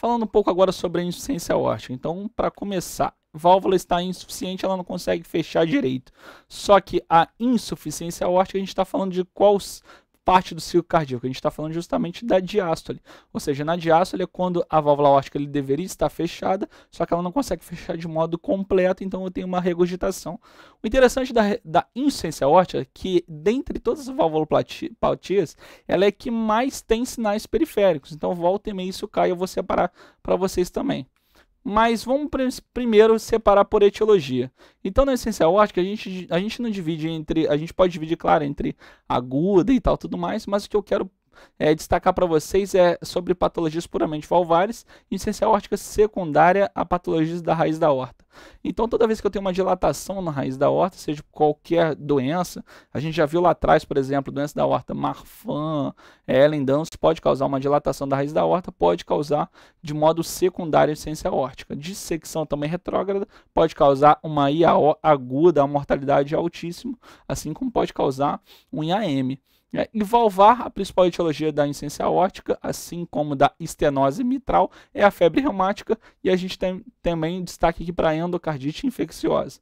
Falando um pouco agora sobre a insuficiência aórtica. Então, para começar, válvula está insuficiente, ela não consegue fechar direito. Só que a insuficiência aórtica, a gente está falando de quais parte do ciclo cardíaco. A gente está falando justamente da diástole. Ou seja, na diástole é quando a válvula aórtica ele deveria estar fechada, só que ela não consegue fechar de modo completo, então eu tenho uma regurgitação. O interessante da, da insuficiência aórtica é que, dentre todas as valvulopatias, ela é que mais tem sinais periféricos. Então, volta e meia isso cai, eu vou separar para vocês também. Mas vamos primeiro separar por etiologia. Então, na essencial ótica, a gente, a gente não divide entre. A gente pode dividir, claro, entre aguda e tal, tudo mais, mas o que eu quero é, destacar para vocês é sobre patologias puramente valvares e essência aórtica secundária a patologias da raiz da horta. Então, toda vez que eu tenho uma dilatação na raiz da horta, seja qualquer doença, a gente já viu lá atrás, por exemplo, doença da horta Marfan, é, Ellen Dance, pode causar uma dilatação da raiz da horta, pode causar de modo secundário essência aórtica. Dissecção também retrógrada pode causar uma IAO aguda, uma mortalidade altíssima, assim como pode causar um IAM é, a principal etiologia da insciência ótica, assim como da estenose mitral, é a febre reumática e a gente tem também destaque aqui para a endocardite infecciosa.